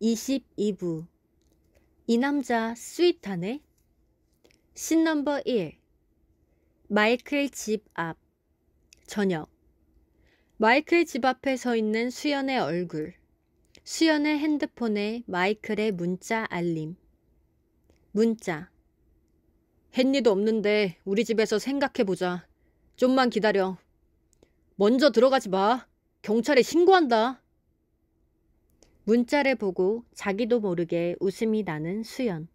22부 이 남자 스윗하네 신 넘버 1 마이클 집 앞 저녁 마이클 집 앞에 서 있는 수연의 얼굴 수연의 핸드폰에 마이클의 문자 알림 문자 헨리도 없는데 우리 집에서 생각해보자 좀만 기다려 먼저 들어가지 마 경찰에 신고한다 문자를 보고 자기도 모르게 웃음이 나는 수연.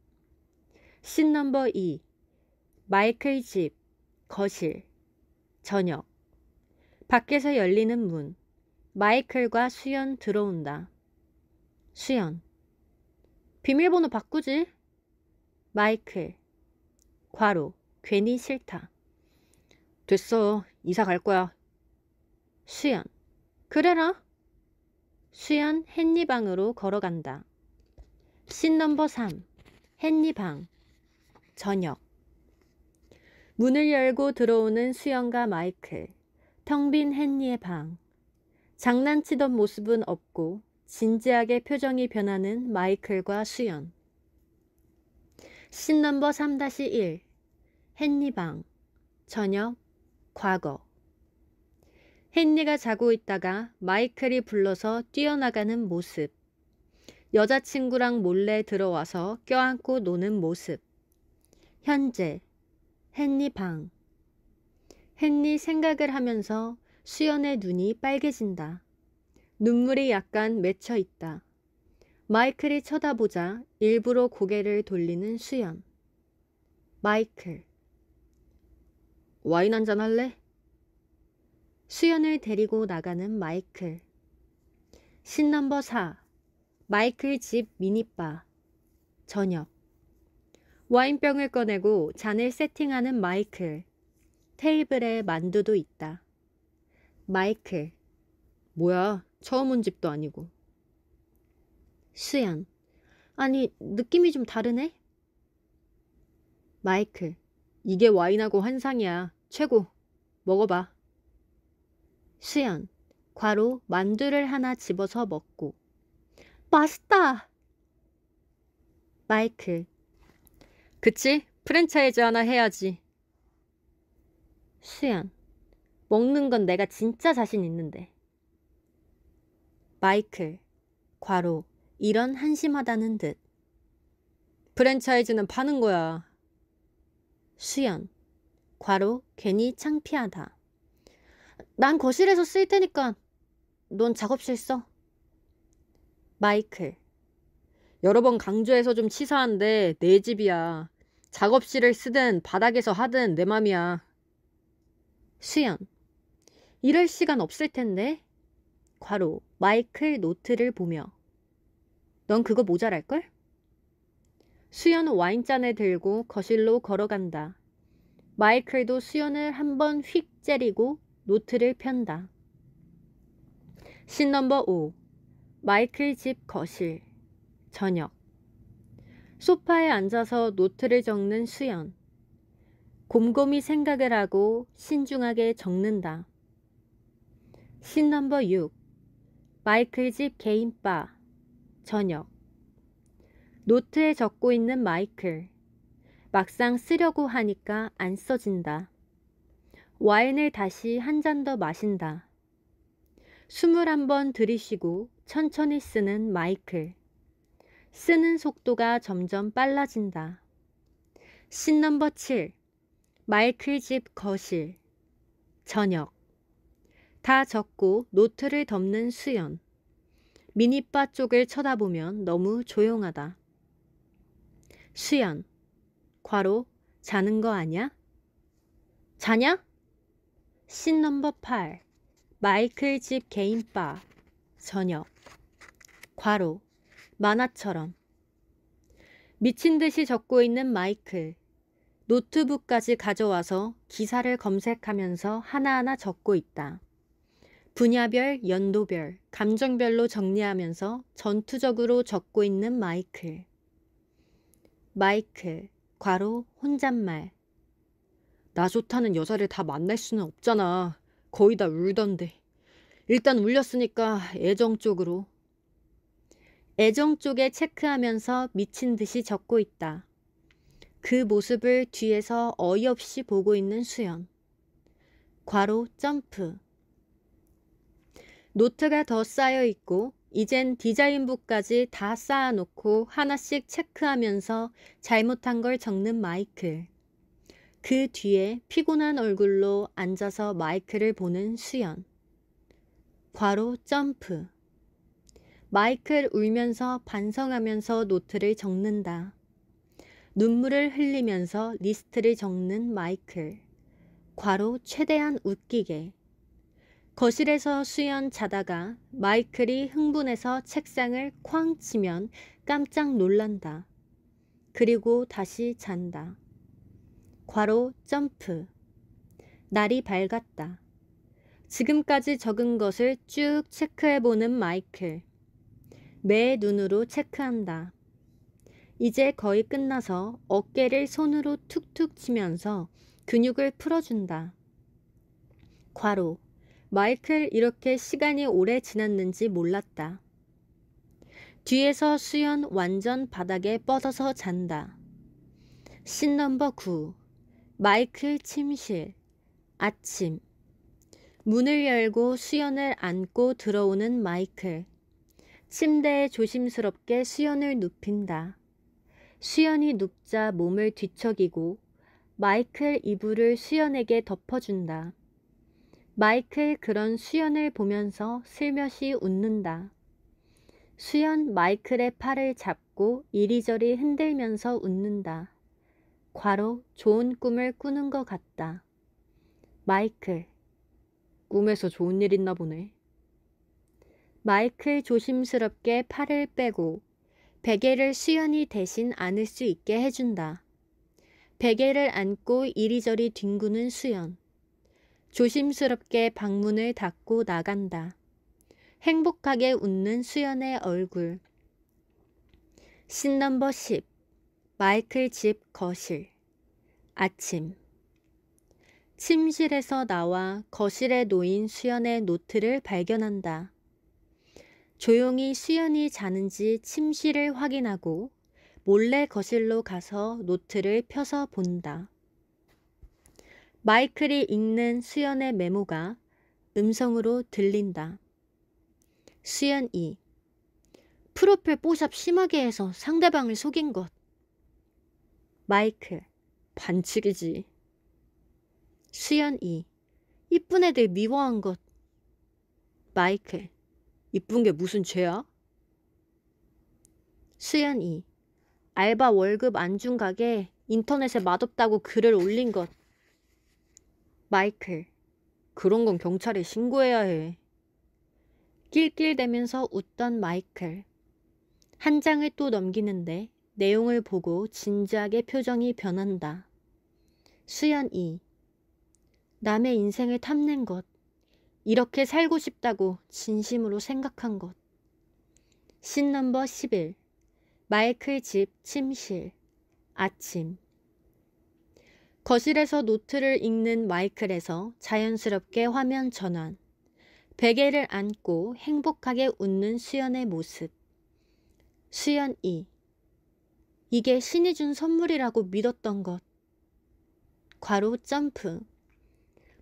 신 넘버 2. 마이클 집, 거실, 저녁. 밖에서 열리는 문. 마이클과 수연 들어온다. 수연. 비밀번호 바꾸지? 마이클. 과로. 괜히 싫다. 됐어. 이사 갈 거야. 수연. 그래라. 수연 헨리 방으로 걸어간다. 신 넘버 3. 헨리 방. 저녁. 문을 열고 들어오는 수연과 마이클. 텅빈 헨리의 방. 장난치던 모습은 없고 진지하게 표정이 변하는 마이클과 수연. 신 넘버 3-1. 헨리 방. 저녁. 과거. 헨리가 자고 있다가 마이클이 불러서 뛰어나가는 모습. 여자친구랑 몰래 들어와서 껴안고 노는 모습. 현재. 헨리 방. 헨리 생각을 하면서 수연의 눈이 빨개진다. 눈물이 약간 맺혀 있다. 마이클이 쳐다보자 일부러 고개를 돌리는 수연. 마이클. 와인 한잔 할래? 수연을 데리고 나가는 마이클. 신 넘버 4. 마이클 집 미니바. 저녁. 와인병을 꺼내고 잔을 세팅하는 마이클. 테이블에 만두도 있다. 마이클. 뭐야, 처음 온 집도 아니고. 수연. 아니, 느낌이 좀 다르네? 마이클. 이게 와인하고 환상이야. 최고. 먹어봐. 수연, 과로 만두를 하나 집어서 먹고 맛있다! 마이클 그치? 프랜차이즈 하나 해야지. 수연 먹는 건 내가 진짜 자신 있는데. 마이클 과로 이런 한심하다는 듯. 프랜차이즈는 파는 거야. 수연 과로 괜히 창피하다. 난 거실에서 쓸 테니까 넌 작업실 써. 마이클. 여러 번 강조해서 좀 치사한데 내 집이야. 작업실을 쓰든 바닥에서 하든 내 맘이야. 수연. 이럴 시간 없을 텐데. 과로 마이클 노트를 보며 넌 그거 모자랄걸? 수연은 와인잔을 들고 거실로 걸어간다. 마이클도 수연을 한 번 휙 째리고 노트를 편다. 신 넘버 5 마이클 집 거실 저녁 소파에 앉아서 노트를 적는 수연 곰곰이 생각을 하고 신중하게 적는다. 신 넘버 6 마이클 집 개인바 저녁 노트에 적고 있는 마이클 막상 쓰려고 하니까 안 써진다. 와인을 다시 한 잔 더 마신다. 스물한 번 들이쉬고 천천히 쓰는 마이클. 쓰는 속도가 점점 빨라진다. 신 넘버 7. 마이클 집 거실. 저녁. 다 적고 노트를 덮는 수연. 미니바 쪽을 쳐다보면 너무 조용하다. 수연. 과로 자는 거 아냐? 자냐? 신 넘버 8 마이클 집 개인바 저녁 과로 만화처럼 미친 듯이 적고 있는 마이클 노트북까지 가져와서 기사를 검색하면서 하나하나 적고 있다. 분야별, 연도별, 감정별로 정리하면서 전투적으로 적고 있는 마이클. 마이클, 과로 혼잣말. 나 좋다는 여자를 다 만날 수는 없잖아. 거의 다 울던데. 일단 울렸으니까 애정 쪽으로. 애정 쪽에 체크하면서 미친 듯이 적고 있다. 그 모습을 뒤에서 어이없이 보고 있는 수연. 과로 점프. 노트가 더 쌓여 있고 이젠 디자인부까지 다 쌓아놓고 하나씩 체크하면서 잘못한 걸 적는 마이클. 그 뒤에 피곤한 얼굴로 앉아서 마이크를 보는 수연. 과로 점프. 마이클 울면서 반성하면서 노트를 적는다. 눈물을 흘리면서 리스트를 적는 마이클. 과로 최대한 웃기게. 거실에서 수연 자다가 마이클이 흥분해서 책상을 쾅 치면 깜짝 놀란다. 그리고 다시 잔다. 괄호 점프 날이 밝았다. 지금까지 적은 것을 쭉 체크해보는 마이클. 매 눈으로 체크한다. 이제 거의 끝나서 어깨를 손으로 툭툭 치면서 근육을 풀어준다. 과로. 마이클 이렇게 시간이 오래 지났는지 몰랐다. 뒤에서 수연 완전 바닥에 뻗어서 잔다. 신 넘버 9. 마이클 침실 아침 문을 열고 수연을 안고 들어오는 마이클 침대에 조심스럽게 수연을 눕힌다. 수연이 눕자 몸을 뒤척이고 마이클 이불을 수연에게 덮어준다. 마이클 그런 수연을 보면서 슬며시 웃는다. 수연 마이클의 팔을 잡고 이리저리 흔들면서 웃는다. 과로 좋은 꿈을 꾸는 것 같다. 마이클. 꿈에서 좋은 일 있나 보네. 마이클 조심스럽게 팔을 빼고 베개를 수연이 대신 안을 수 있게 해준다. 베개를 안고 이리저리 뒹구는 수연. 조심스럽게 방문을 닫고 나간다. 행복하게 웃는 수연의 얼굴. 신 넘버 10 마이클 집 거실. 아침. 침실에서 나와 거실에 놓인 수연의 노트를 발견한다. 조용히 수연이 자는지 침실을 확인하고 몰래 거실로 가서 노트를 펴서 본다. 마이클이 읽는 수연의 메모가 음성으로 들린다. 수연이 프로필 뽀샵 심하게 해서 상대방을 속인 것. 마이클, 반칙이지. 수연이, 이쁜 애들 미워한 것. 마이클, 이쁜 게 무슨 죄야? 수연이, 알바 월급 안 준 가게 인터넷에 맛없다고 글을 올린 것. 마이클, 그런 건 경찰에 신고해야 해. 낄낄대면서 웃던 마이클. 한 장을 또 넘기는데 내용을 보고 진지하게 표정이 변한다. 수연 이 남의 인생을 탐낸 것, 이렇게 살고 싶다고 진심으로 생각한 것. 신 넘버 11 마이클 집 침실 아침 거실에서 노트를 읽는 마이클에서 자연스럽게 화면 전환 베개를 안고 행복하게 웃는 수연의 모습 수연 이 이게 신이 준 선물이라고 믿었던 것. 과로 점프.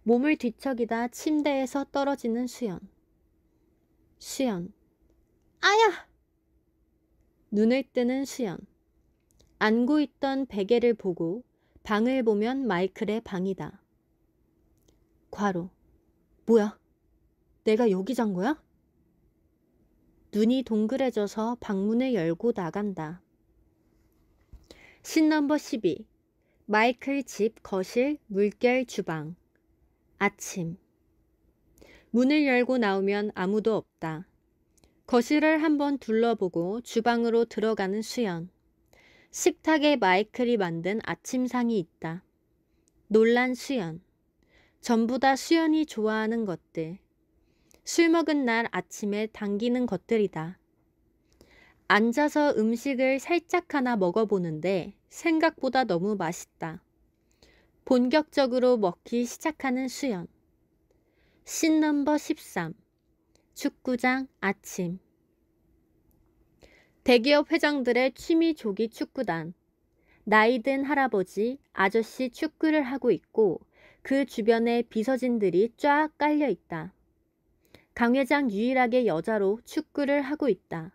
몸을 뒤척이다 침대에서 떨어지는 수연. 수연. 아야! 눈을 뜨는 수연. 안고 있던 베개를 보고 방을 보면 마이클의 방이다. 과로. 뭐야? 내가 여기 잔 거야? 눈이 동그래져서 방문을 열고 나간다. 신 넘버 12 마이클 집 거실 물결 주방 아침 문을 열고 나오면 아무도 없다. 거실을 한번 둘러보고 주방으로 들어가는 수연. 식탁에 마이클이 만든 아침상이 있다. 놀란 수연. 전부 다 수연이 좋아하는 것들. 술 먹은 날 아침에 당기는 것들이다. 앉아서 음식을 살짝 하나 먹어보는데 생각보다 너무 맛있다. 본격적으로 먹기 시작하는 수연. 신 넘버 13. 축구장 아침. 대기업 회장들의 취미 조기 축구단. 나이든 할아버지, 아저씨 축구를 하고 있고 그 주변에 비서진들이 쫙 깔려 있다. 강 회장 유일하게 여자로 축구를 하고 있다.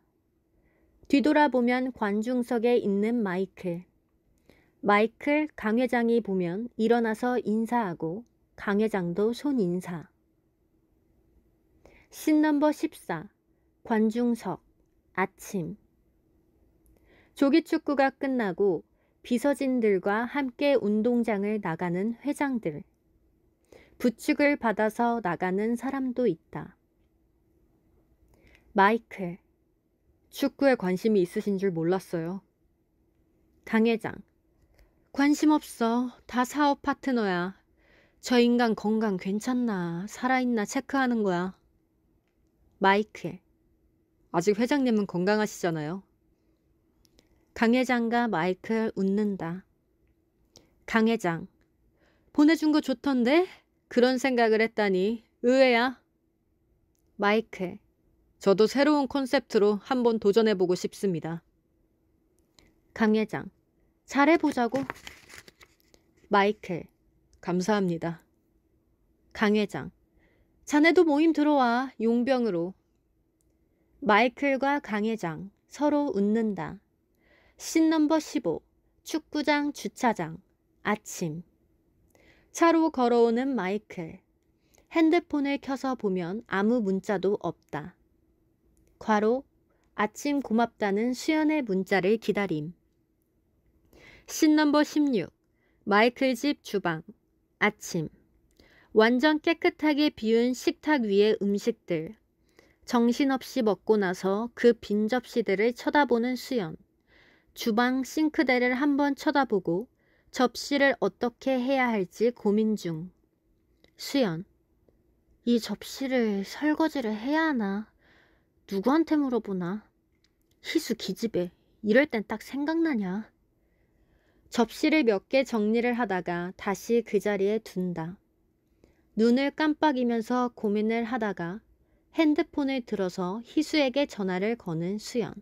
뒤돌아보면 관중석에 있는 마이클. 마이클 강 회장이 보면 일어나서 인사하고 강 회장도 손인사. 신 넘버 14. 관중석. 아침. 조기축구가 끝나고 비서진들과 함께 운동장을 나가는 회장들. 부축을 받아서 나가는 사람도 있다. 마이클. 축구에 관심이 있으신 줄 몰랐어요. 당회장 관심 없어. 다 사업 파트너야. 저 인간 건강 괜찮나 살아있나 체크하는 거야. 마이클 아직 회장님은 건강하시잖아요. 강 회장과 마이클 웃는다. 강 회장 보내준 거 좋던데? 그런 생각을 했다니 의외야. 마이클 저도 새로운 콘셉트로 한번 도전해보고 싶습니다. 강예장, 잘해보자고. 마이클, 감사합니다. 강회장, 자네도 모임 들어와, 용병으로. 마이클과 강회장, 서로 웃는다. 신 넘버 15, 축구장 주차장, 아침. 차로 걸어오는 마이클. 핸드폰을 켜서 보면 아무 문자도 없다. 과로 아침 고맙다는 수연의 문자를 기다림 신넘버 16 마이클 집 주방 아침 완전 깨끗하게 비운 식탁 위의 음식들 정신없이 먹고 나서 그 빈 접시들을 쳐다보는 수연 주방 싱크대를 한번 쳐다보고 접시를 어떻게 해야 할지 고민 중. 수연, 이 접시를 설거지를 해야 하나? 누구한테 물어보나? 희수 기집애, 이럴 땐 딱 생각나냐? 접시를 몇 개 정리를 하다가 다시 그 자리에 둔다. 눈을 깜빡이면서 고민을 하다가 핸드폰을 들어서 희수에게 전화를 거는 수연.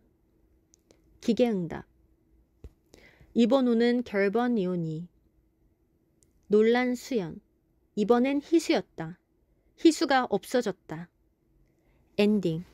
기계응답. 이번 우는 결번이오니. 놀란 수연. 이번엔 희수였다. 희수가 없어졌다. 엔딩.